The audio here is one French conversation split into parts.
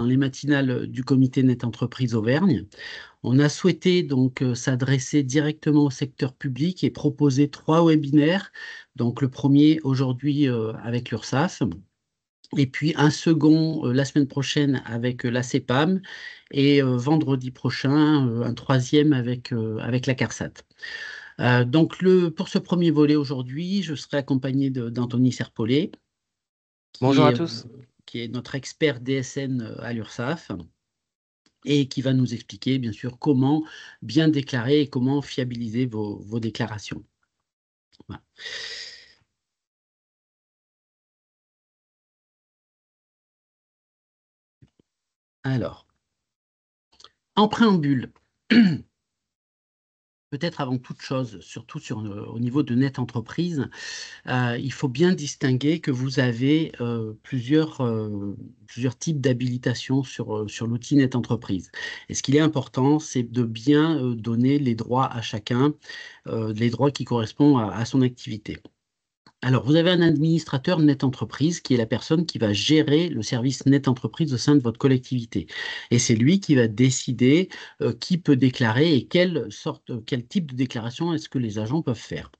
dans les matinales du comité Net Entreprise Auvergne. On a souhaité donc euh, s'adresser directement au secteur public et proposer trois webinaires. Donc le premier aujourd'hui euh, avec l'URSAS. et puis un second euh, la semaine prochaine avec la CEPAM et vendredi prochain un troisième avec, avec la CARSAT. donc pour ce premier volet aujourd'hui, je serai accompagné d'Anthony Serpollet. Bonjour à tous qui est notre expert DSN euh, à l'URSSAF et qui va nous expliquer bien sûr comment bien déclarer et comment fiabiliser vos, déclarations. Alors, en préambule, peut-être avant toute chose, surtout euh, au niveau de Net Entreprise, euh, il faut bien distinguer que vous avez euh, plusieurs, plusieurs types d'habilitation sur, l'outil Net Entreprise. Et ce qu'il est important, c'est de bien donner les droits à chacun, les droits qui correspondent à son activité. Alors, vous avez un administrateur net entreprise qui est la personne qui va gérer le service net entreprise au sein de votre collectivité. Et c'est lui qui va décider euh, qui peut déclarer et quelle sorte, euh, quel type de déclaration est-ce que les agents peuvent faire.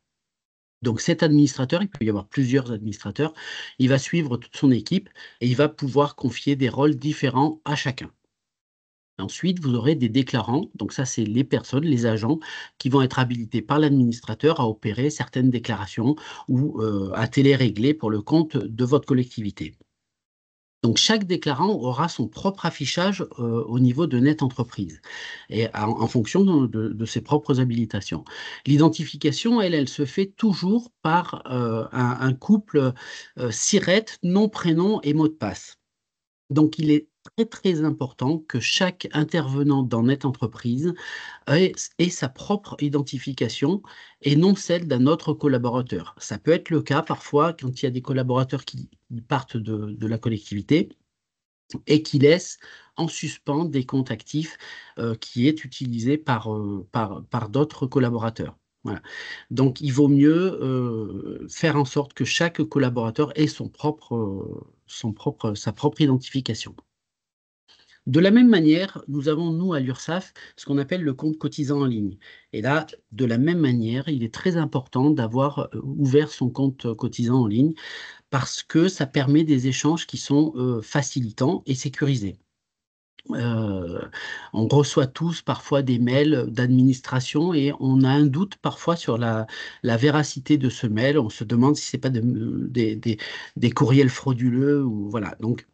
Donc cet administrateur, il peut y avoir plusieurs administrateurs, il va suivre toute son équipe et il va pouvoir confier des rôles différents à chacun. Ensuite, vous aurez des déclarants, donc ça c'est les personnes, les agents, qui vont être habilités par l'administrateur à opérer certaines déclarations ou euh, à télérégler pour le compte de votre collectivité. Donc chaque déclarant aura son propre affichage euh, au niveau de Net Entreprise et en, fonction de, ses propres habilitations. L'identification, elle, elle se fait toujours par euh, un, couple SIRET, nom, prénom et mot de passe. Donc il est très très important que chaque intervenant dans Net Entreprise ait, sa propre identification et non celle d'un autre collaborateur. Ça peut être le cas parfois quand il y a des collaborateurs qui partent de, la collectivité et qui laissent en suspens des comptes actifs euh, qui est utilisé par, euh, d'autres collaborateurs. Donc il vaut mieux euh, faire en sorte que chaque collaborateur ait son propre, son propre, sa propre identification. De la même manière, nous avons, nous, à l'URSSAF, ce qu'on appelle le compte cotisant en ligne. Et là, de la même manière, il est très important d'avoir euh, ouvert son compte cotisant en ligne parce que ça permet des échanges qui sont euh, facilitants et sécurisés. Euh, on reçoit tous parfois des mails d'administration et on a un doute parfois sur la, véracité de ce mail. On se demande si ce n'est pas des, courriels frauduleux. Ou, voilà. Donc,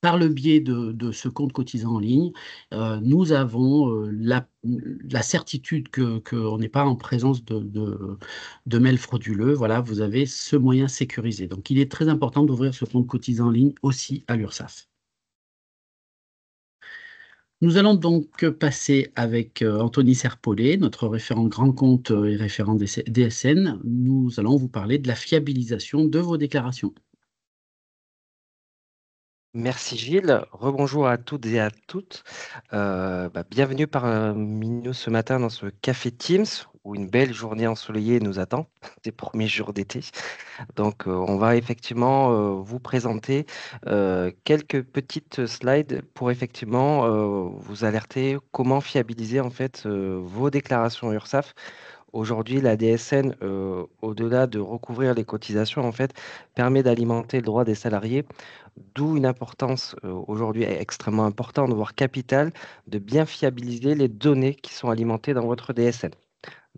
par le biais de, ce compte cotisant en ligne, euh, nous avons euh, la, certitude qu'on n'est pas en présence de, mails frauduleux. Voilà, vous avez ce moyen sécurisé. Donc, il est très important d'ouvrir ce compte cotisant en ligne aussi à l'URSSAF. Nous allons donc passer avec euh, Anthony Serpollet, notre référent grand compte et référent DSN. Nous allons vous parler de la fiabilisation de vos déclarations. Merci Gilles. Rebonjour à toutes et à toutes. Euh, bah, bienvenue parmi nous ce matin dans ce café Teams où une belle journée ensoleillée nous attend, des premiers jours d'été. Donc euh, on va effectivement euh, vous présenter quelques petites slides pour effectivement vous alerter comment fiabiliser en fait vos déclarations URSAF Aujourd'hui, la DSN, euh, au-delà de recouvrir les cotisations, en fait, permet d'alimenter le droit des salariés, d'où une importance euh, aujourd'hui extrêmement importante, voire capitale, de bien fiabiliser les données qui sont alimentées dans votre DSN.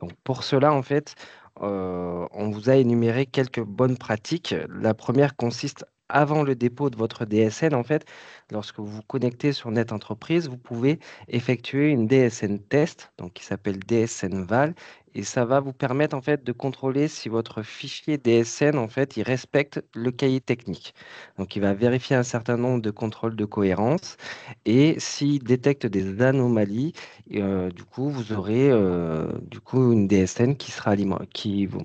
Donc pour cela, en fait, euh, on vous a énuméré quelques bonnes pratiques. La première consiste avant le dépôt de votre DSN, en fait, lorsque vous vous connectez sur Net Entreprise, vous pouvez effectuer une DSN test, donc qui s'appelle DSN Val, et ça va vous permettre en fait de contrôler si votre fichier DSN en fait il respecte le cahier technique. Donc il va vérifier un certain nombre de contrôles de cohérence et s'il détecte des anomalies, euh, du coup vous aurez euh, du coup une DSN qui sera qui vous,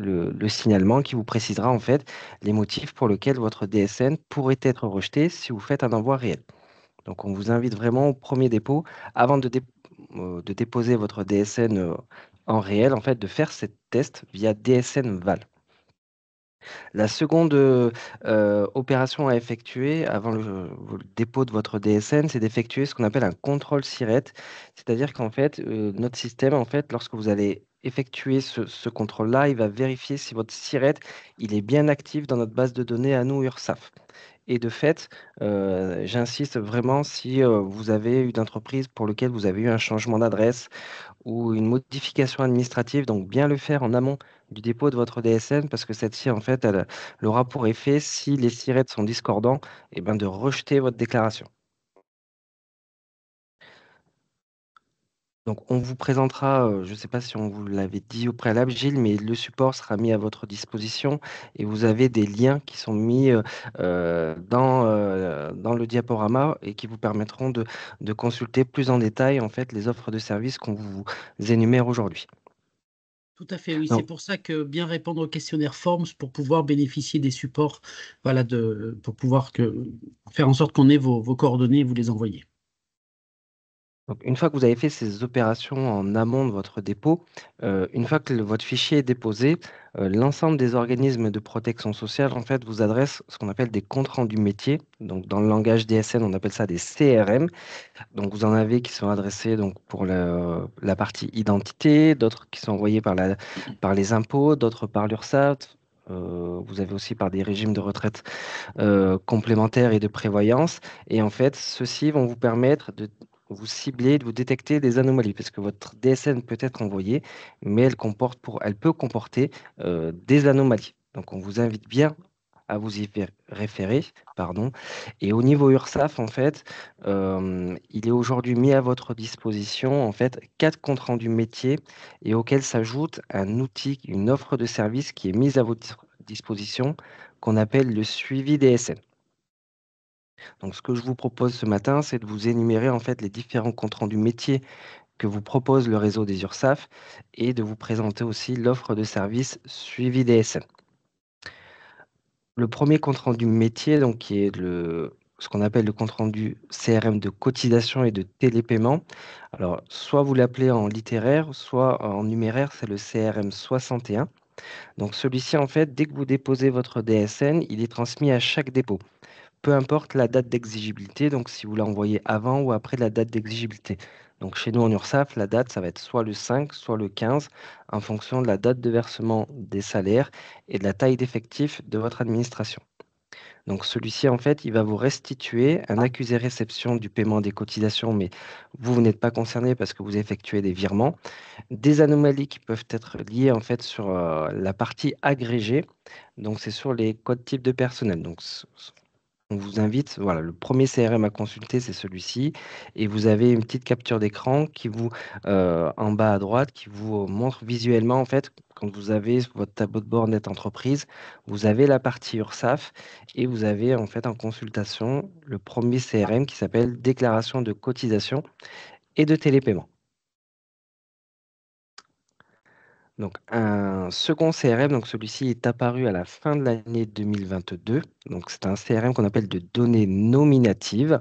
le, signalement qui vous précisera en fait les motifs pour lesquels votre DSN pourrait être rejeté si vous faites un envoi réel. Donc on vous invite vraiment au premier dépôt, avant de, euh, de déposer votre DSN euh, en réel, en fait, de faire ce test via DSN Val. La seconde euh, opération à effectuer avant le, dépôt de votre DSN, c'est d'effectuer ce qu'on appelle un contrôle SIRET, c'est-à-dire qu'en fait, notre système, en fait, lorsque vous allez effectuer ce, contrôle-là, il va vérifier si votre SIRET il est bien actif dans notre base de données à nous, URSAF. Et de fait, euh, j'insiste vraiment si euh, vous avez une entreprise pour laquelle vous avez eu un changement d'adresse ou une modification administrative, donc bien le faire en amont du dépôt de votre DSN parce que cette ci en fait, elle, aura pour effet, si les SIRET sont discordants, eh ben, de rejeter votre déclaration. Donc on vous présentera, je je sais pas si on vous l'avait dit au préalable Gilles, mais le support sera mis à votre disposition et vous avez des liens qui sont mis, dans, dans le diaporama et qui vous permettront de consulter plus en détail, en fait, les offres de services qu'on vous énumère aujourd'hui. Tout à fait, oui, c'est pour ça que bien répondre au questionnaire Forms pour pouvoir bénéficier des supports, voilà, de pour pouvoir que faire en sorte qu'on ait vos vos coordonnées et vous les envoyer. Donc une fois que vous avez fait ces opérations en amont de votre dépôt, euh, une fois que votre fichier est déposé, euh, l'ensemble des organismes de protection sociale, en fait, vous adressent ce qu'on appelle des comptes rendus métiers. Donc dans le langage DSN, on appelle ça des CRM. Donc vous en avez qui sont adressés donc pour la partie identité, d'autres qui sont envoyés par la par les impôts, d'autres par l'URSSAF, euh, vous avez aussi par des régimes de retraite, complémentaires et de prévoyance et en fait, ceux-ci vont vous permettre de vous cibler, de vous détecter des anomalies, parce que votre DSN peut être envoyé, mais elle, comporte pour, elle peut comporter euh, des anomalies. Donc on vous invite bien à vous y référer. Pardon. Et au niveau URSAF, en fait, euh, il est aujourd'hui mis à votre disposition en fait, quatre comptes rendus métiers et auxquels s'ajoute un outil, une offre de service qui est mise à votre disposition qu'on appelle le suivi DSN. Donc, ce que je vous propose ce matin, c'est de vous énumérer en fait les différents comptes rendus métiers que vous propose le réseau des URSAF et de vous présenter aussi l'offre de services suivi DSN. Le premier compte rendu métier, donc qui est le, ce qu'on appelle le compte rendu CRM de cotisation et de télépaiement. Alors, soit vous l'appelez en littéraire, soit en numéraire, c'est le CRM 61. Donc, celui-ci, en fait, dès que vous déposez votre DSN, il est transmis à chaque dépôt peu importe la date d'exigibilité, donc si vous l'envoyez avant ou après la date d'exigibilité. Donc chez nous en URSAF, la date, ça va être soit le 5, soit le 15, en fonction de la date de versement des salaires et de la taille d'effectif de votre administration. Donc celui-ci, en fait, il va vous restituer un accusé réception du paiement des cotisations, mais vous, vous n'êtes pas concerné parce que vous effectuez des virements, des anomalies qui peuvent être liées en fait sur euh, la partie agrégée. Donc c'est sur les codes types de personnel. Donc on vous invite, voilà, le premier CRM à consulter, c'est celui-ci. Et vous avez une petite capture d'écran qui vous, euh, en bas à droite, qui vous montre visuellement, en fait, quand vous avez votre tableau de bord net entreprise, vous avez la partie URSAF et vous avez, en fait, en consultation, le premier CRM qui s'appelle déclaration de cotisation et de télépaiement. Donc un second CRM, donc celui-ci est apparu à la fin de l'année 2022. Donc c'est un CRM qu'on appelle de données nominatives.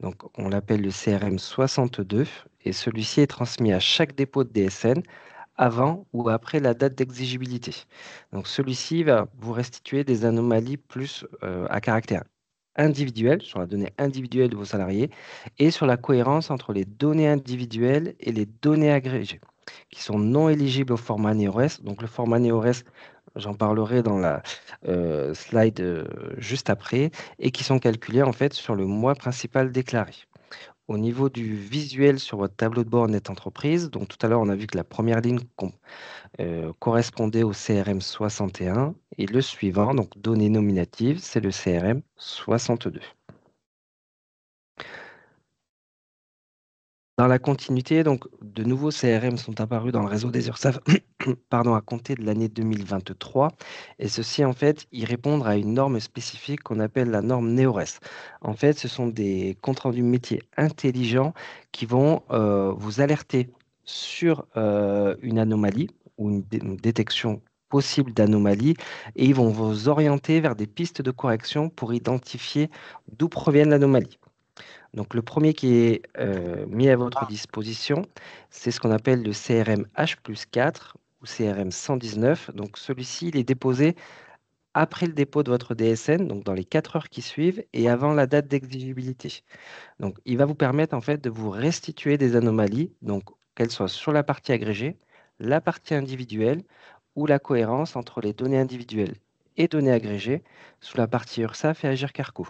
Donc on l'appelle le CRM 62 et celui-ci est transmis à chaque dépôt de DSN avant ou après la date d'exigibilité. Donc celui-ci va vous restituer des anomalies plus euh, à caractère individuel, sur la donnée individuelle de vos salariés, et sur la cohérence entre les données individuelles et les données agrégées qui sont non éligibles au format NeoRes. Donc le format NeoRes, j'en parlerai dans la euh, slide euh, juste après, et qui sont calculés en fait sur le mois principal déclaré. Au niveau du visuel sur votre tableau de bord net entreprise, donc tout à l'heure on a vu que la première ligne euh, correspondait au CRM 61 et le suivant, donc données nominatives, c'est le CRM 62. Dans la continuité, donc, de nouveaux CRM sont apparus dans le réseau des URSAF pardon, à compter de l'année 2023. Et ceci, en fait, y répondre à une norme spécifique qu'on appelle la norme NEORES. En fait, ce sont des comptes rendus métier intelligents qui vont euh, vous alerter sur euh, une anomalie ou une, détection possible d'anomalie et ils vont vous orienter vers des pistes de correction pour identifier d'où provient l'anomalie. Donc le premier qui est euh, mis à votre ah. disposition, c'est ce qu'on appelle le CRM H 4 ou CRM 119. Donc celui-ci, il est déposé après le dépôt de votre DSN, donc dans les 4 heures qui suivent, et avant la date d'exigibilité. Donc il va vous permettre en fait de vous restituer des anomalies, donc qu'elles soient sur la partie agrégée, la partie individuelle ou la cohérence entre les données individuelles et données agrégées sous la partie URSAF et Agir Carco.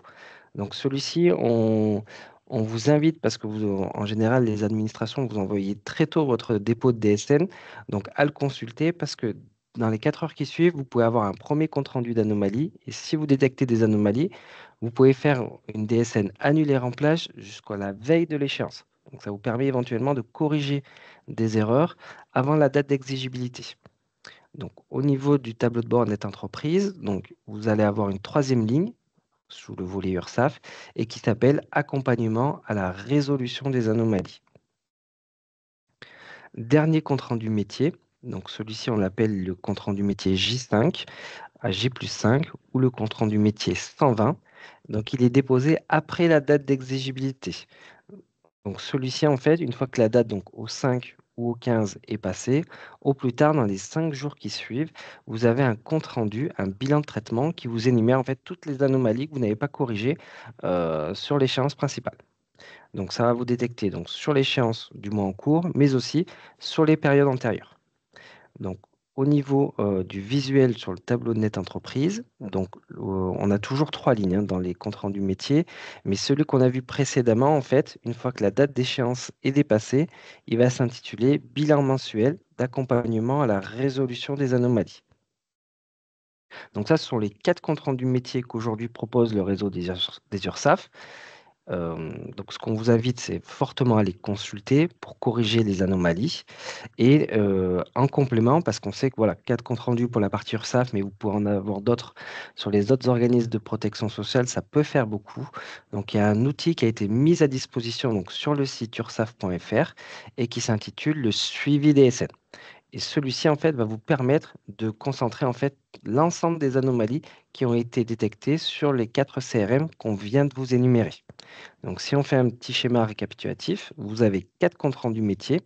Donc celui-ci, on, on vous invite, parce que vous, en général, les administrations vous envoyez très tôt votre dépôt de DSN, donc à le consulter parce que dans les 4 heures qui suivent, vous pouvez avoir un premier compte-rendu d'anomalie. Et si vous détectez des anomalies, vous pouvez faire une DSN annulée remplage jusqu'à la veille de l'échéance. Donc ça vous permet éventuellement de corriger des erreurs avant la date d'exigibilité. Donc au niveau du tableau de bord net entreprise, donc vous allez avoir une troisième ligne sous le volet URSAF et qui s'appelle Accompagnement à la résolution des anomalies. Dernier compte-rendu métier, donc celui-ci on l'appelle le compte-rendu métier J5 à J 5 ou le compte-rendu métier 120. Donc il est déposé après la date d'exigibilité. Donc celui-ci en fait, une fois que la date donc au 5 ou au 15 est passé, au plus tard dans les 5 jours qui suivent, vous avez un compte rendu, un bilan de traitement qui vous énumère en fait toutes les anomalies que vous n'avez pas corrigées euh, sur l'échéance principale. Donc ça va vous détecter donc, sur l'échéance du mois en cours, mais aussi sur les périodes antérieures. Donc au niveau euh, du visuel sur le tableau de net entreprise, euh, on a toujours trois lignes hein, dans les comptes rendus métiers, mais celui qu'on a vu précédemment, en fait, une fois que la date d'échéance est dépassée, il va s'intituler bilan mensuel d'accompagnement à la résolution des anomalies. Donc ça, ce sont les quatre comptes rendus métiers qu'aujourd'hui propose le réseau des, URSAF donc, ce qu'on vous invite, c'est fortement à les consulter pour corriger les anomalies. Et en complément, parce qu'on sait que voilà, quatre comptes rendus pour la partie URSAF, mais vous pouvez en avoir d'autres sur les autres organismes de protection sociale, ça peut faire beaucoup. Donc, il y a un outil qui a été mis à disposition donc, sur le site ursaf.fr et qui s'intitule le suivi des SN. Et celui-ci, en fait, va vous permettre de concentrer, en fait, l'ensemble des anomalies qui ont été détectées sur les quatre CRM qu'on vient de vous énumérer. Donc, si on fait un petit schéma récapitulatif, vous avez quatre comptes rendus métiers,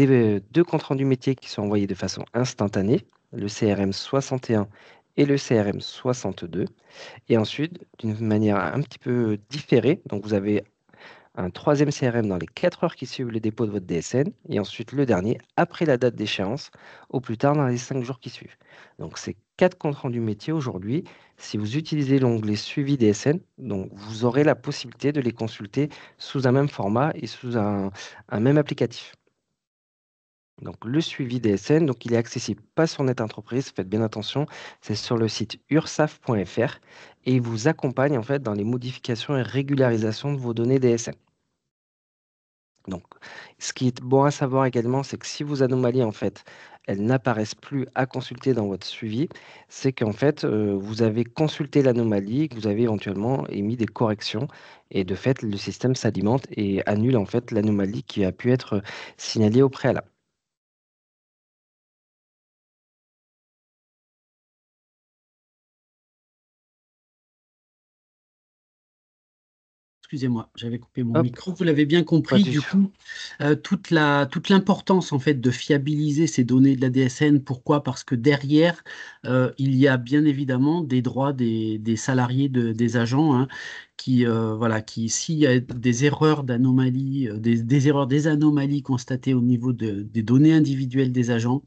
euh, deux comptes rendus métiers qui sont envoyés de façon instantanée, le CRM 61 et le CRM 62. Et ensuite, d'une manière un petit peu différée, donc vous avez un troisième CRM dans les 4 heures qui suivent le dépôt de votre DSN, et ensuite le dernier après la date d'échéance, au plus tard dans les 5 jours qui suivent. Donc c'est quatre comptes rendus métiers aujourd'hui. Si vous utilisez l'onglet suivi DSN, donc vous aurez la possibilité de les consulter sous un même format et sous un, même applicatif. Donc le suivi DSN, donc il est accessible pas sur NetEntreprise, faites bien attention, c'est sur le site ursaf.fr et il vous accompagne en fait dans les modifications et régularisations de vos données DSN. Donc, ce qui est bon à savoir également, c'est que si vos anomalies, en fait, elles n'apparaissent plus à consulter dans votre suivi, c'est qu'en fait, euh, vous avez consulté l'anomalie, que vous avez éventuellement émis des corrections, et de fait, le système s'alimente et annule en fait l'anomalie qui a pu être signalée au préalable. Excusez-moi, j'avais coupé mon micro. Vous l'avez bien compris, du coup, euh, toute la toute l'importance en fait de fiabiliser ces données de la DSN. Pourquoi Parce que derrière, euh, il y a bien évidemment des droits des, salariés des agents hein, qui, euh, voilà, qui s'il y a des erreurs d'anomalies, euh, des, erreurs, des anomalies constatées au niveau des données individuelles des agents,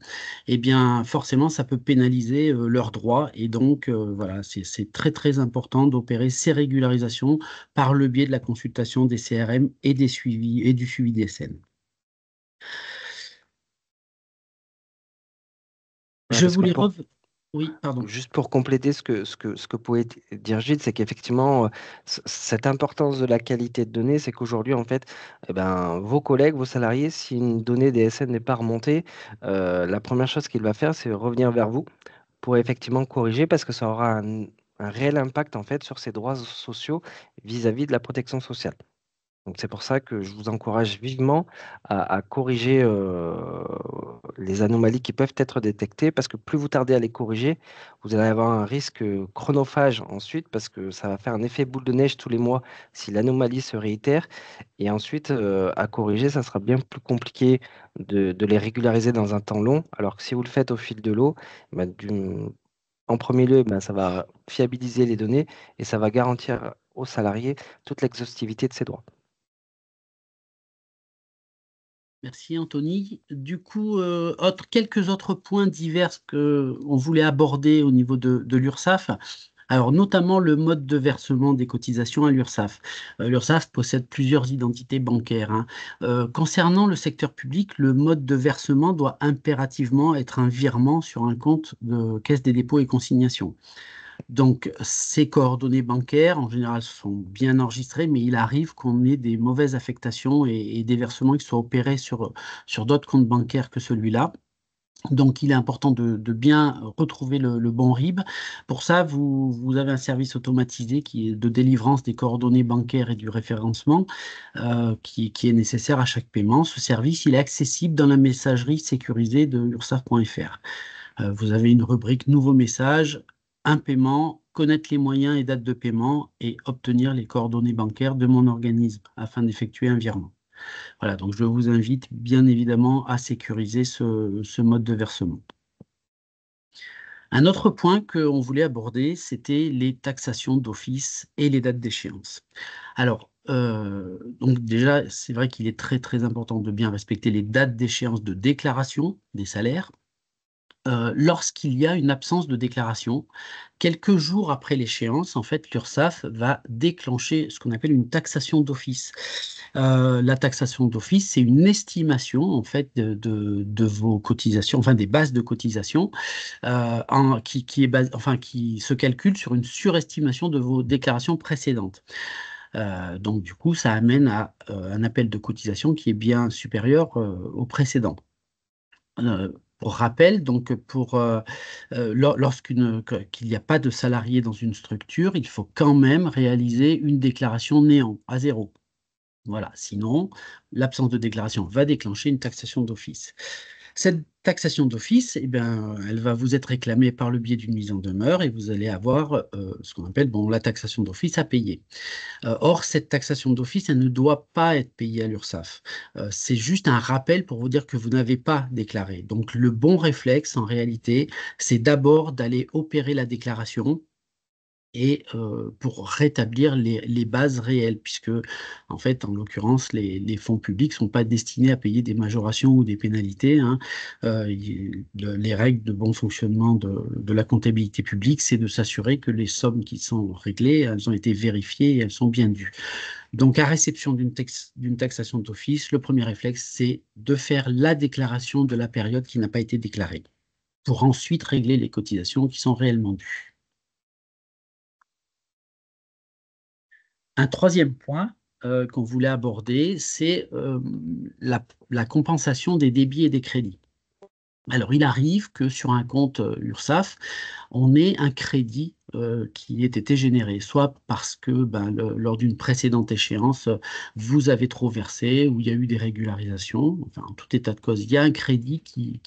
eh bien, forcément, ça peut pénaliser euh, leurs droits. Et donc, voilà, c'est très, très important d'opérer ces régularisations par le biais de la consultation des CRM et, des suivis, et du suivi des scènes. Je voulais, oui, pardon. Juste pour compléter ce que, ce que, ce que pouvait dire Gilles, c'est qu'effectivement, euh, cette importance de la qualité de données, c'est qu'aujourd'hui, en fait, eh ben, vos collègues, vos salariés, si une donnée DSN n'est pas remontée, euh, la première chose qu'il va faire, c'est revenir vers vous pour effectivement corriger parce que ça aura un, réel impact en fait sur ses droits sociaux vis à -vis de la protection sociale c'est pour ça que je vous encourage vivement à, corriger euh, les anomalies qui peuvent être détectées, parce que plus vous tardez à les corriger, vous allez avoir un risque euh, chronophage ensuite, parce que ça va faire un effet boule de neige tous les mois si l'anomalie se réitère. Et ensuite, euh, à corriger, ça sera bien plus compliqué de, les régulariser dans un temps long, alors que si vous le faites au fil de l'eau, bah, en premier lieu, bah, ça va fiabiliser les données et ça va garantir aux salariés toute l'exhaustivité de ses droits. Merci Anthony. Du coup, euh, quelques autres points divers qu'on voulait aborder au niveau de, l'URSAF. Alors, notamment le mode de versement des cotisations à l'URSAF. Euh, L'URSAF possède plusieurs identités bancaires. Hein. Euh, concernant le secteur public, le mode de versement doit impérativement être un virement sur un compte de Caisse des dépôts et consignations. Donc, ces coordonnées bancaires, en général, sont bien enregistrées, mais il arrive qu'on ait des mauvaises affectations et, des versements qui soient opérés sur, d'autres comptes bancaires que celui-là. Donc, il est important de, bien retrouver le, bon RIB. Pour ça, vous, avez un service automatisé qui est de délivrance des coordonnées bancaires et du référencement euh, qui, est nécessaire à chaque paiement. Ce service, il est accessible dans la messagerie sécurisée de ursaf.fr. Euh, vous avez une rubrique Nouveaux messages un paiement, connaître les moyens et dates de paiement et obtenir les coordonnées bancaires de mon organisme afin d'effectuer un virement. Voilà, donc je vous invite bien évidemment à sécuriser ce, mode de versement. Un autre point qu'on voulait aborder, c'était les taxations d'office et les dates d'échéance. Alors, euh, donc déjà, c'est vrai qu'il est très très important de bien respecter les dates d'échéance de déclaration des salaires euh, lorsqu'il y a une absence de déclaration. Quelques jours après l'échéance, en fait, l'URSSAF va déclencher ce qu'on appelle une taxation d'office. Euh, la taxation d'office, c'est une estimation en fait de, vos cotisations, enfin des bases de cotisation, euh, qui, est enfin, qui se calcule sur une surestimation de vos déclarations précédentes. donc du coup, ça amène à un appel de cotisation qui est bien supérieur au précédent. Pour rappel, donc pour euh, euh, qu'il n'y a pas de salarié dans une structure, il faut quand même réaliser une déclaration néant à zéro. Voilà, sinon l'absence de déclaration va déclencher une taxation d'office. Cette taxation d'office, eh bien, elle va vous être réclamée par le biais d'une mise en demeure et vous allez avoir euh, ce qu'on appelle bon, la taxation d'office à payer. Euh, or, cette taxation d'office, elle ne doit pas être payée à l'URSSAF. Euh, c'est juste un rappel pour vous dire que vous n'avez pas déclaré. Donc, le bon réflexe, en réalité, c'est d'abord d'aller opérer la déclaration et pour rétablir les, bases réelles, puisque en fait, en l'occurrence, les, fonds publics ne sont pas destinés à payer des majorations ou des pénalités. Hein. les règles de bon fonctionnement de, la comptabilité publique, c'est de s'assurer que les sommes qui sont réglées, elles ont été vérifiées et elles sont bien dues. Donc, à réception d'une taxation d'office, le premier réflexe, c'est de faire la déclaration de la période qui n'a pas été déclarée, pour ensuite régler les cotisations qui sont réellement dues. Un troisième point euh, qu'on voulait aborder, c'est euh, la, la, compensation des débits et des crédits. Alors, il arrive que sur un compte euh, URSAF, on ait un crédit euh, qui ait été généré, soit parce que ben, lors d'une précédente échéance, vous avez trop versé ou il y a eu des régularisations. Enfin, en tout état de cause, il y a un crédit qui,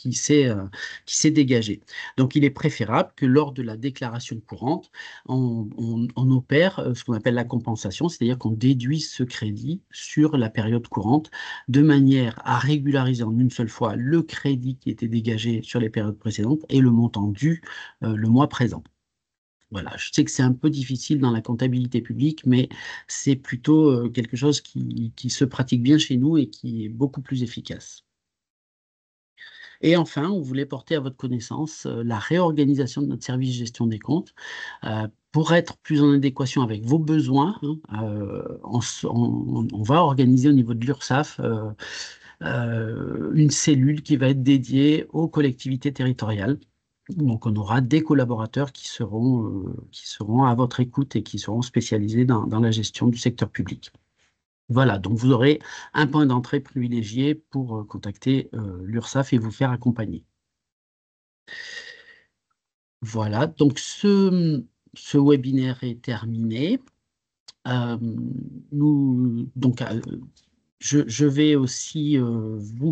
euh, s'est dégagé. Donc, il est préférable que lors de la déclaration courante, on, opère euh, ce qu'on appelle la compensation, c'est-à-dire qu'on déduit ce crédit sur la période courante de manière à régulariser en une seule fois le crédit qui était dégagé sur les périodes précédentes et le montant dû le mois présent. Voilà, je sais que c'est un peu difficile dans la comptabilité publique, mais c'est plutôt euh, quelque chose qui, se pratique bien chez nous et qui est beaucoup plus efficace. Et enfin, on voulait porter à votre connaissance euh, la réorganisation de notre service gestion des comptes euh, pour être plus en adéquation avec vos besoins. Hein, on, on, va organiser au niveau de l'URSSAF une cellule qui va être dédiée aux collectivités territoriales donc on aura des collaborateurs qui seront, euh, qui seront à votre écoute et qui seront spécialisés dans, la gestion du secteur public. Voilà, donc vous aurez un point d'entrée privilégié pour euh, contacter euh, l'URSSAF et vous faire accompagner. Voilà, donc ce, ce webinaire est terminé. donc, je, vais aussi vous